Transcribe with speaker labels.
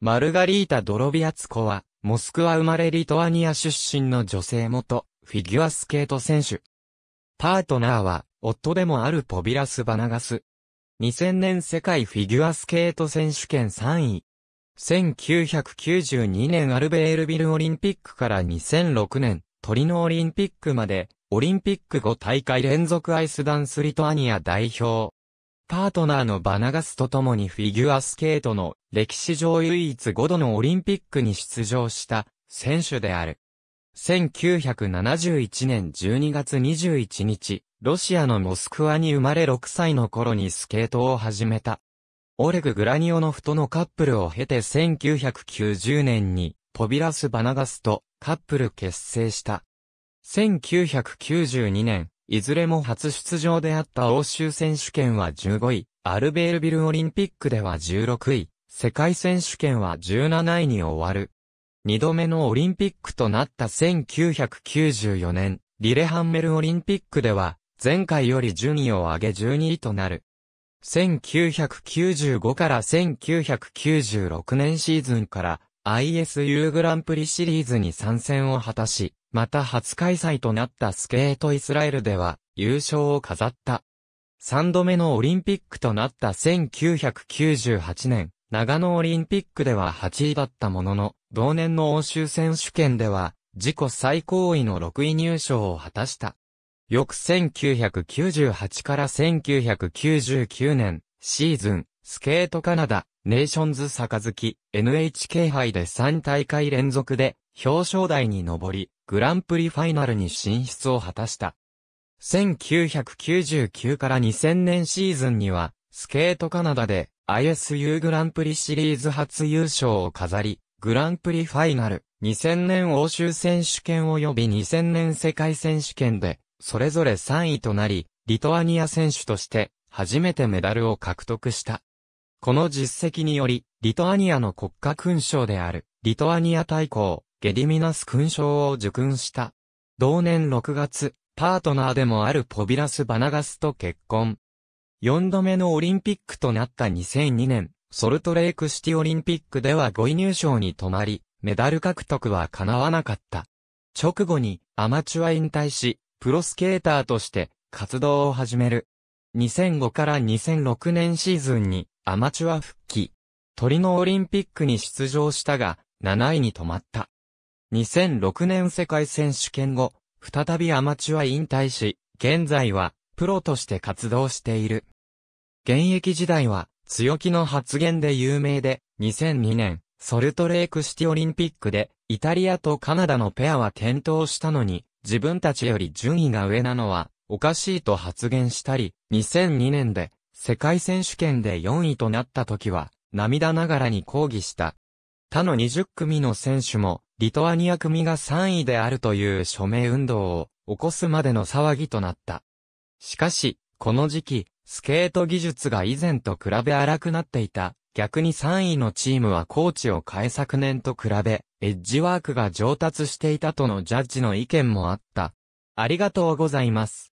Speaker 1: マルガリータ・ドロビアツコは、モスクワ生まれリトアニア出身の女性元、フィギュアスケート選手。パートナーは、夫でもあるポビラス・バナガス。2000年世界フィギュアスケート選手権3位。1992年アルベールビルオリンピックから2006年、トリノオリンピックまで、オリンピック5大会連続アイスダンスリトアニア代表。パートナーのバナガスと共にフィギュアスケートの歴史上唯一5度のオリンピックに出場した選手である。1971年12月21日、ロシアのモスクワに生まれ6歳の頃にスケートを始めた。オレグ・グラニオノフとのカップルを経て1990年に、トビラス・バナガスとカップル結成した。1992年、いずれも初出場であった欧州選手権は15位、アルベールビルオリンピックでは16位、世界選手権は17位に終わる。二度目のオリンピックとなった1994年、リレハンメルオリンピックでは、前回より順位を上げ12位となる。1995から1996年シーズンから ISU グランプリシリーズに参戦を果たし、また初開催となったスケートイスラエルでは優勝を飾った。3度目のオリンピックとなった1998年、長野オリンピックでは8位だったものの、同年の欧州選手権では、自己最高位の6位入賞を果たした。翌1998から1999年、シーズン、スケートカナダ、ネーションズ杯、NHK 杯で3大会連続で表彰台に上り、グランプリファイナルに進出を果たした。1999から2000年シーズンには、スケートカナダで ISU グランプリシリーズ初優勝を飾り、グランプリファイナル、2000年欧州選手権及び2000年世界選手権で、それぞれ3位となり、リトアニア選手として、初めてメダルを獲得した。この実績により、リトアニアの国家勲章である、リトアニア大公、ゲディミナス勲章を受勲した。同年6月、パートナーでもあるポビラス・バナガスと結婚。4度目のオリンピックとなった2002年、ソルトレークシティオリンピックでは5位入賞に止まり、メダル獲得は叶わなかった。直後にアマチュア引退し、プロスケーターとして活動を始める。2005から2006年シーズンにアマチュア復帰。トリノオリンピックに出場したが、7位に止まった。2006年世界選手権後、再びアマチュア引退し、現在はプロとして活動している。現役時代は強気の発言で有名で、2002年、ソルトレークシティオリンピックで、イタリアとカナダのペアは転倒したのに、自分たちより順位が上なのは、おかしいと発言したり、2002年で、世界選手権で4位となった時は、涙ながらに抗議した。他の20組の選手も、リトアニア組が3位であるという署名運動を起こすまでの騒ぎとなった。しかし、この時期、スケート技術が以前と比べ荒くなっていた。逆に3位のチームはコーチを変え昨年と比べ、エッジワークが上達していたとのジャッジの意見もあった。ありがとうございます。